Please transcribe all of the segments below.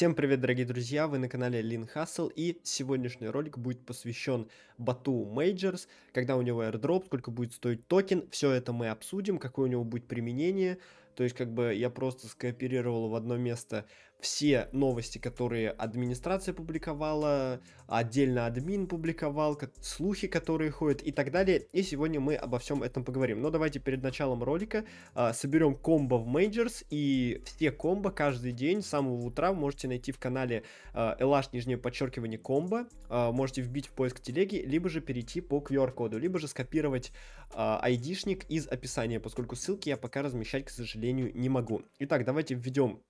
Всем привет, дорогие друзья, вы на канале Лин Хасл, и сегодняшний ролик будет посвящен Бату Мейджерс, когда у него airdrop, сколько будет стоить токен, все это мы обсудим, какое у него будет применение, то есть как бы я просто скооперировал в одно место все новости, которые администрация публиковала, отдельно админ публиковал, слухи, которые ходят и так далее. И сегодня мы обо всем этом поговорим. Но давайте перед началом ролика э, соберем комбо в мейджерс и все комбо каждый день с самого утра можете найти в канале а, э, LH нижнее подчеркивание комбо. Э, можете вбить в поиск телеги, либо же перейти по QR-коду, либо же скопировать э, ID-шник из описания, поскольку ссылки я пока размещать, к сожалению, не могу. Итак, давайте введем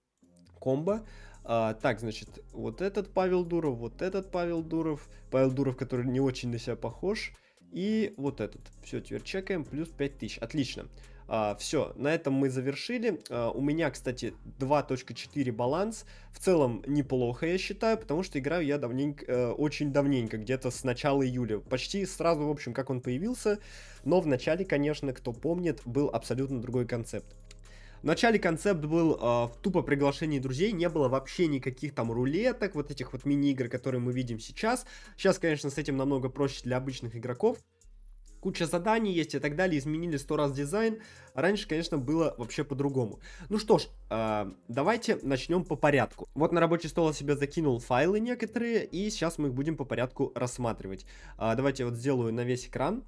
комбо. А, так, значит, вот этот Павел Дуров, вот этот Павел Дуров, Павел Дуров, который не очень на себя похож, и вот этот. Все, теперь чекаем, плюс 5000, отлично. А, все, на этом мы завершили. А, у меня, кстати, 2.4 баланс. В целом неплохо, я считаю, потому что играю я давненько, э, очень давненько, где-то с начала июля. Почти сразу, в общем, как он появился. Но в начале, конечно, кто помнит, был абсолютно другой концепт. Вначале концепт был э, в тупо приглашении друзей, не было вообще никаких там рулеток, вот этих вот мини-игр, которые мы видим сейчас. Сейчас, конечно, с этим намного проще для обычных игроков, куча заданий есть и так далее, изменили сто раз дизайн. Раньше, конечно, было вообще по-другому. Ну что ж, э, давайте начнем по порядку. Вот на рабочий стол я себе закинул файлы некоторые, и сейчас мы их будем по порядку рассматривать. Э, давайте я вот сделаю на весь экран.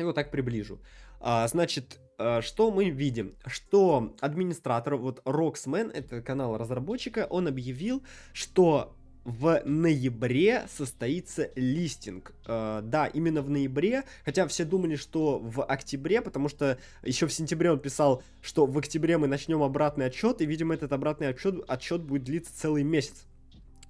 Я его так приближу. А, значит, э, что мы видим? Что администратор, вот Roxman, это канал разработчика, он объявил, что в ноябре состоится листинг. Э, да, именно в ноябре, хотя все думали, что в октябре, потому что еще в сентябре он писал, что в октябре мы начнем обратный отчет, и, видимо, этот обратный отчет, отчет будет длиться целый месяц.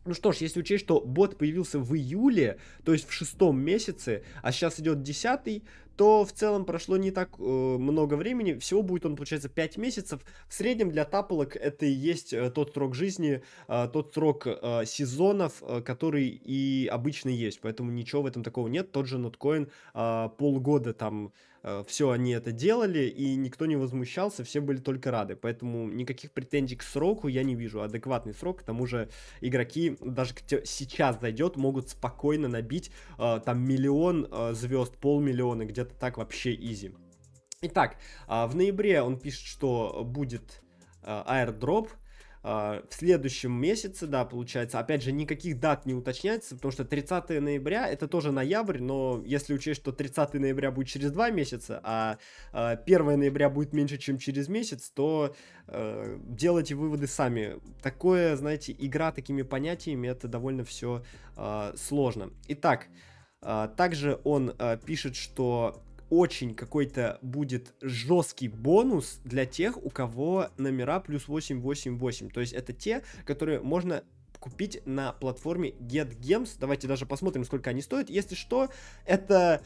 Ну что ж, если учесть, что бот появился в июле, то есть в шестом месяце, а сейчас идет десятый, то в целом прошло не так э, много времени. Всего будет он, получается, 5 месяцев. В среднем для таполок это и есть э, тот срок жизни, э, тот срок э, сезонов, э, который и обычно есть. Поэтому ничего в этом такого нет. Тот же ноткоин э, полгода там Э, все они это делали, и никто не возмущался, все были только рады. Поэтому никаких претензий к сроку я не вижу. Адекватный срок, к тому же игроки, даже сейчас зайдет, могут спокойно набить э, там миллион э, звезд, полмиллиона, где-то так вообще изи. Итак, в ноябре он пишет, что будет аирдроп, а, в следующем месяце, да, получается. Опять же, никаких дат не уточняется, потому что 30 ноября это тоже ноябрь, но если учесть, что 30 ноября будет через 2 месяца, а 1 а, ноября будет меньше, чем через месяц, то э, делайте выводы сами. Такое, знаете, игра такими понятиями, это довольно все а, сложно. Итак, также он пишет, что очень какой-то будет жесткий бонус для тех, у кого номера плюс 888. То есть это те, которые можно купить на платформе GetGames. Давайте даже посмотрим, сколько они стоят. Если что, это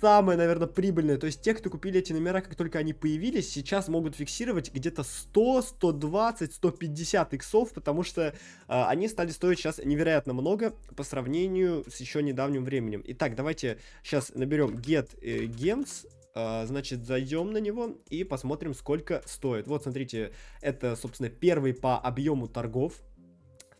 самое, наверное, прибыльное. То есть те, кто купили эти номера, как только они появились, сейчас могут фиксировать где-то 100, 120, 150 иксов, потому что э, они стали стоить сейчас невероятно много по сравнению с еще недавним временем. Итак, давайте сейчас наберем get э, gems а, значит, зайдем на него и посмотрим, сколько стоит. Вот, смотрите, это, собственно, первый по объему торгов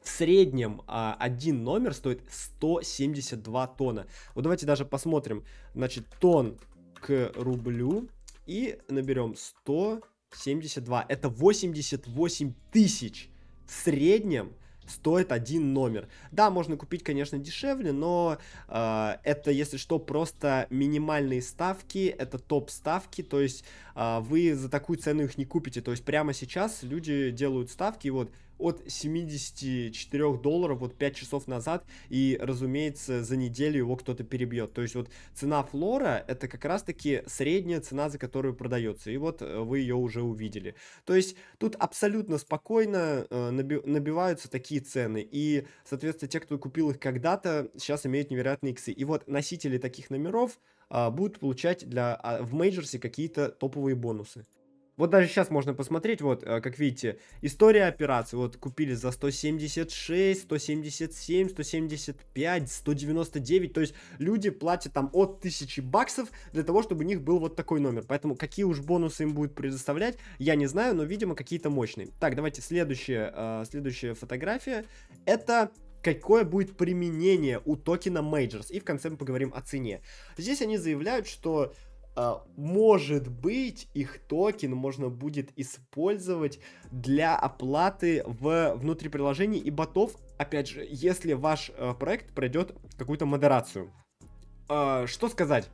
в среднем а, один номер стоит 172 тонна. Вот давайте даже посмотрим, значит, тон к рублю и наберем 172. Это 88 тысяч в среднем стоит один номер. Да, можно купить, конечно, дешевле, но э, это, если что, просто минимальные ставки, это топ-ставки, то есть а, вы за такую цену их не купите. То есть прямо сейчас люди делают ставки вот от 74 долларов вот 5 часов назад, и, разумеется, за неделю его кто-то перебьет. То есть вот цена флора это как раз-таки средняя цена, за которую продается, и вот э, вы ее уже увидели. То есть тут абсолютно спокойно э, набиваются такие цены, и, соответственно, те, кто купил их когда-то, сейчас имеют невероятные иксы. И вот носители таких номеров, а, будут получать для, а, в мейджорсе какие-то топовые бонусы. Вот даже сейчас можно посмотреть, вот, а, как видите, история операции. Вот купили за 176, 177, 175, 199. То есть люди платят там от 1000 баксов для того, чтобы у них был вот такой номер. Поэтому какие уж бонусы им будут предоставлять, я не знаю, но, видимо, какие-то мощные. Так, давайте следующая, следующая фотография. Это какое будет применение у токена Majors. И в конце мы поговорим о цене. Здесь они заявляют, что а, может быть, их токен можно будет использовать для оплаты в внутри приложений и ботов, опять же, если ваш э, проект пройдет какую-то модерацию. А, что сказать?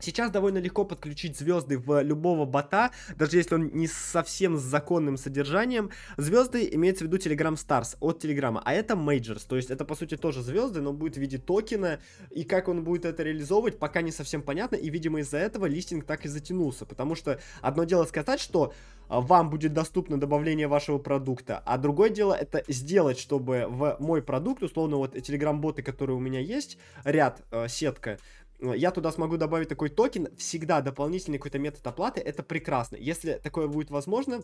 Сейчас довольно легко подключить звезды в любого бота, даже если он не совсем с законным содержанием. Звезды имеется в виду Telegram Stars от Telegram, а это Majors, то есть это по сути тоже звезды, но будет в виде токена, и как он будет это реализовывать, пока не совсем понятно, и видимо из-за этого листинг так и затянулся, потому что одно дело сказать, что а, вам будет доступно добавление вашего продукта, а другое дело это сделать, чтобы в мой продукт, условно вот Telegram боты, которые у меня есть, ряд, э, сетка, Э, я туда смогу добавить такой токен, всегда дополнительный какой-то метод оплаты, это прекрасно. Если такое будет возможно,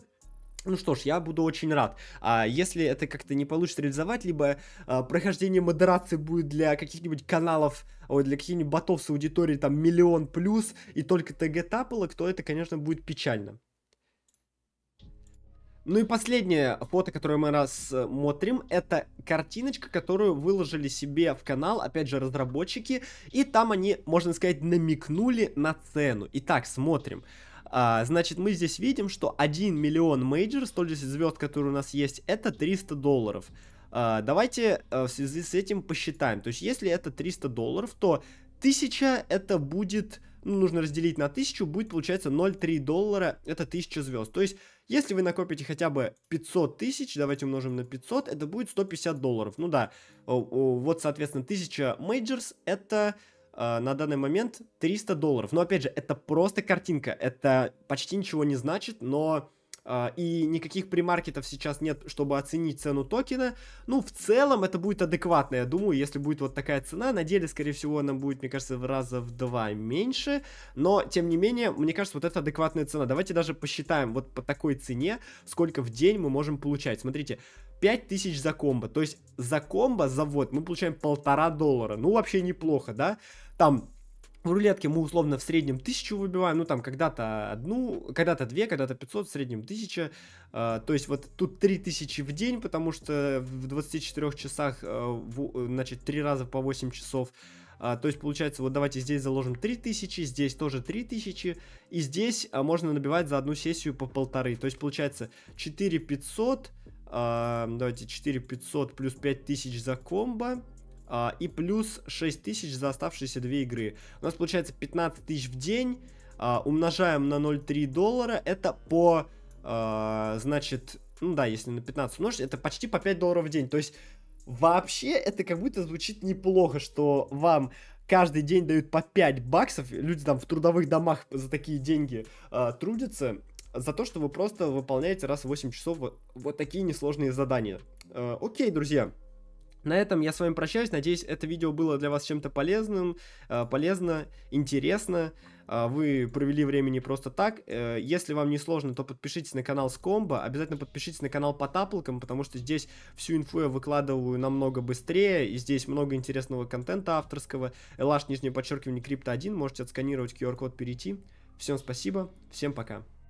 ну что ж, я буду очень рад. А если это как-то не получится реализовать, либо а, прохождение модерации будет для каких-нибудь каналов, ой, для каких-нибудь ботов с аудиторией там миллион плюс и только ТГ тапало, то это, конечно, будет печально. Ну и последнее фото, которое мы рассмотрим, э, это картиночка, которую выложили себе в канал, опять же, разработчики, и там они, можно сказать, намекнули на цену. Итак, смотрим. А, значит, мы здесь видим, что 1 миллион мейджор, 110 звезд, которые у нас есть, это 300 долларов. А, давайте э, в связи с этим посчитаем. То есть, если это 300 долларов, то 1000 это будет, ну, нужно разделить на 1000, будет, получается, 0,3 доллара, это 1000 звезд. То есть, если вы накопите хотя бы 500 тысяч, давайте умножим на 500, это будет 150 долларов. Ну да, вот, соответственно, 1000 мейджерс это э, на данный момент 300 долларов. Но опять же, это просто картинка, это почти ничего не значит, но а, и никаких премаркетов сейчас нет, чтобы оценить цену токена. Ну, в целом это будет адекватно, я думаю, если будет вот такая цена. На деле, скорее всего, она будет, мне кажется, в раза в два меньше, но, тем не менее, мне кажется, вот это адекватная цена. Давайте даже посчитаем вот по такой цене, сколько в день мы можем получать. Смотрите, 5000 за комбо, то есть за комбо, за вот мы получаем полтора доллара, ну, вообще неплохо, да? Там в рулетке мы условно в среднем тысячу выбиваем, ну там когда-то одну, когда-то две, когда-то 500, в среднем тысяча. Э, то есть вот тут 3000 в день, потому что в 24 часах, э, в, э, значит, три раза по 8 часов. А, то есть получается, вот давайте здесь заложим 3000, здесь тоже 3000, и здесь а, можно набивать за одну сессию по полторы. То есть получается 4500, а, давайте 4500 плюс 5000 за комбо, а, и плюс 6 тысяч за оставшиеся две игры. У нас получается 15 тысяч в день. А, умножаем на 0,3 доллара. Это по, а, значит, ну да, если на 15 умножить, это почти по 5 долларов в день. То есть вообще это как будто звучит неплохо, что вам каждый день дают по 5 баксов. Люди там в трудовых домах за такие деньги а, трудятся. За то, что вы просто выполняете раз в 8 часов вот, такие несложные задания. А, окей, друзья. На этом я с вами прощаюсь. Надеюсь, это видео было для вас чем-то полезным, э, полезно, интересно. Э, вы провели время не просто так. Э, если вам не сложно, то подпишитесь на канал Скомба. Обязательно подпишитесь на канал по таплкам, потому что здесь всю инфу я выкладываю намного быстрее. И здесь много интересного контента авторского. LH, нижнее подчеркивание, крипто 1. Можете отсканировать QR-код, перейти. Всем спасибо, всем пока.